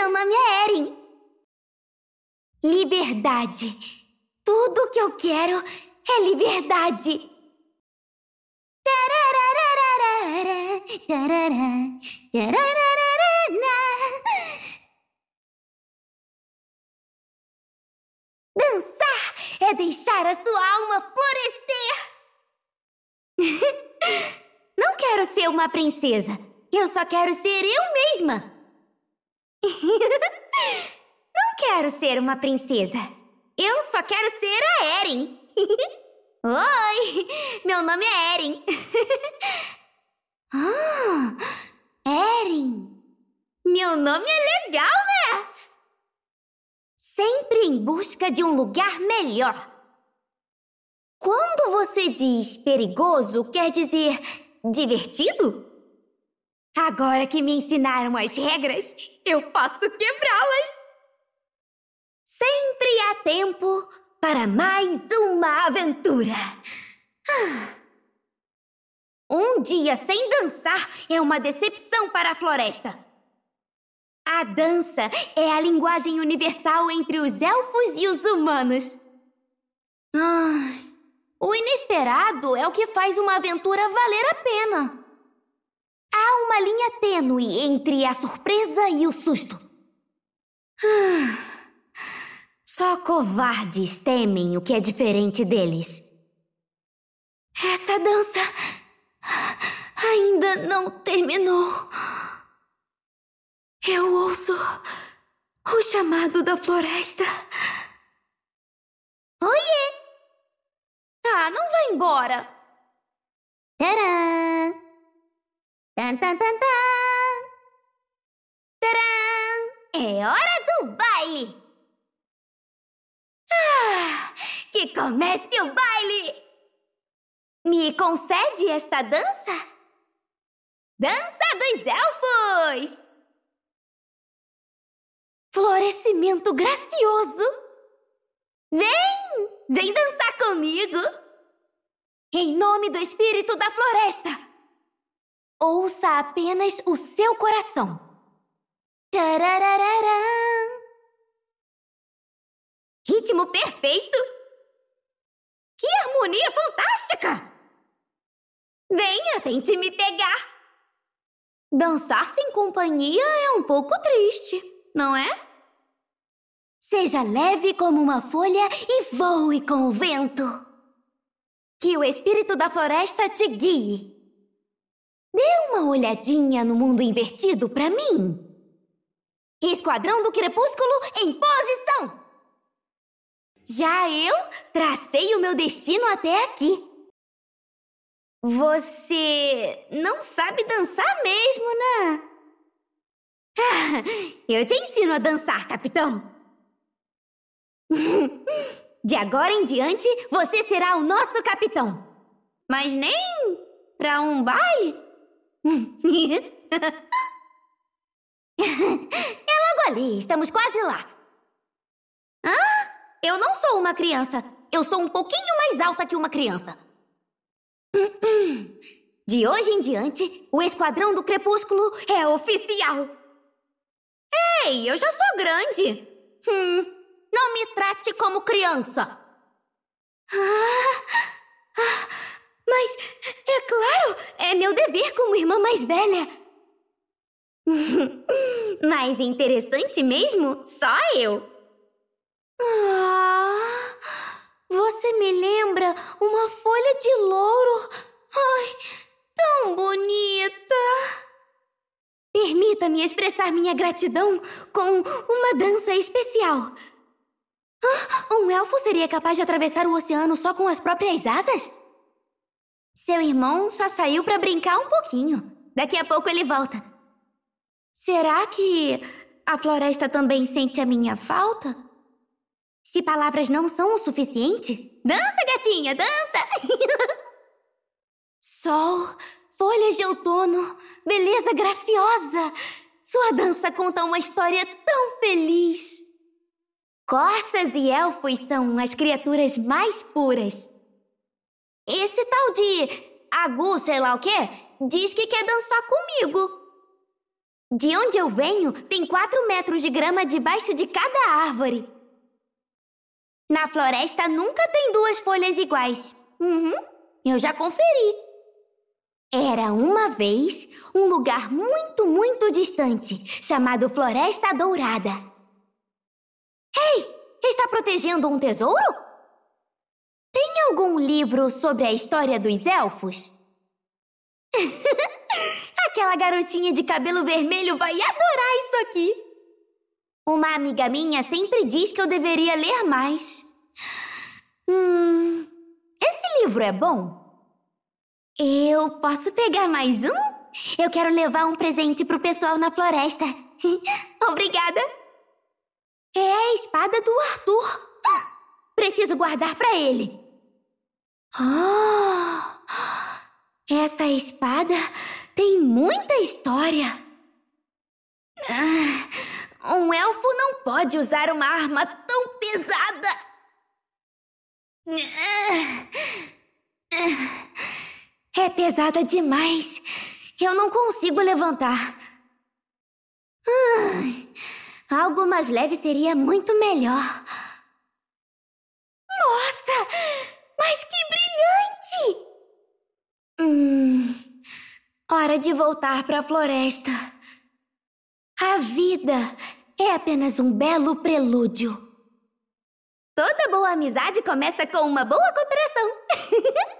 Meu nome é Erin. Liberdade. Tudo o que eu quero é liberdade. Dançar é deixar a sua alma florescer. Não quero ser uma princesa. Eu só quero ser eu mesma. Não quero ser uma princesa. Eu só quero ser a Eren. Oi, meu nome é Eren. ah, Eren. Meu nome é legal, né? Sempre em busca de um lugar melhor. Quando você diz perigoso, quer dizer divertido? Agora que me ensinaram as regras, eu posso quebrá-las! Sempre há tempo para mais uma aventura! Ah. Um dia sem dançar é uma decepção para a floresta. A dança é a linguagem universal entre os elfos e os humanos. o inesperado é o que faz uma aventura valer a pena linha tênue entre a surpresa e o susto. Só covardes temem o que é diferente deles. Essa dança ainda não terminou. Eu ouço o chamado da floresta. Oiê! Ah, não vá embora! Tcharam! É hora do baile! Ah, que comece o baile! Me concede esta dança? Dança dos Elfos! Florescimento gracioso! Vem! Vem dançar comigo! Em nome do espírito da floresta! Ouça apenas o seu coração. Tararararam. Ritmo perfeito! Que harmonia fantástica! Venha, tente me pegar! Dançar sem companhia é um pouco triste, não é? Seja leve como uma folha e voe com o vento. Que o espírito da floresta te guie. Dê uma olhadinha no mundo invertido para mim. Esquadrão do Crepúsculo em posição! Já eu tracei o meu destino até aqui. Você não sabe dançar mesmo, né? eu te ensino a dançar, capitão. De agora em diante, você será o nosso capitão. Mas nem para um baile, é logo ali, estamos quase lá. Hã? Eu não sou uma criança. Eu sou um pouquinho mais alta que uma criança. De hoje em diante, o Esquadrão do Crepúsculo é oficial. Ei, eu já sou grande. Hum, não me trate como criança. Ah, ah. Mas, é claro, é meu dever como irmã mais velha. Mas interessante mesmo, só eu. Ah, você me lembra uma folha de louro. Ai, tão bonita. Permita-me expressar minha gratidão com uma dança especial. Ah, um elfo seria capaz de atravessar o oceano só com as próprias asas? Seu irmão só saiu para brincar um pouquinho. Daqui a pouco ele volta. Será que a floresta também sente a minha falta? Se palavras não são o suficiente, dança, gatinha, dança! Sol, folhas de outono, beleza graciosa. Sua dança conta uma história tão feliz. Corsas e elfos são as criaturas mais puras. Esse tal de Agu, sei lá o quê, diz que quer dançar comigo. De onde eu venho, tem quatro metros de grama debaixo de cada árvore. Na floresta nunca tem duas folhas iguais. Uhum, eu já conferi. Era uma vez um lugar muito, muito distante, chamado Floresta Dourada. Ei, está protegendo um tesouro? algum livro sobre a história dos elfos? Aquela garotinha de cabelo vermelho vai adorar isso aqui! Uma amiga minha sempre diz que eu deveria ler mais. Hum. Esse livro é bom? Eu posso pegar mais um? Eu quero levar um presente pro pessoal na floresta. Obrigada! É a espada do Arthur. Preciso guardar para ele. Oh! Essa espada tem muita história. Ah, um elfo não pode usar uma arma tão pesada. Ah, ah, é pesada demais. Eu não consigo levantar. algo mais leve seria muito melhor. Hora de voltar para a floresta. A vida é apenas um belo prelúdio. Toda boa amizade começa com uma boa cooperação.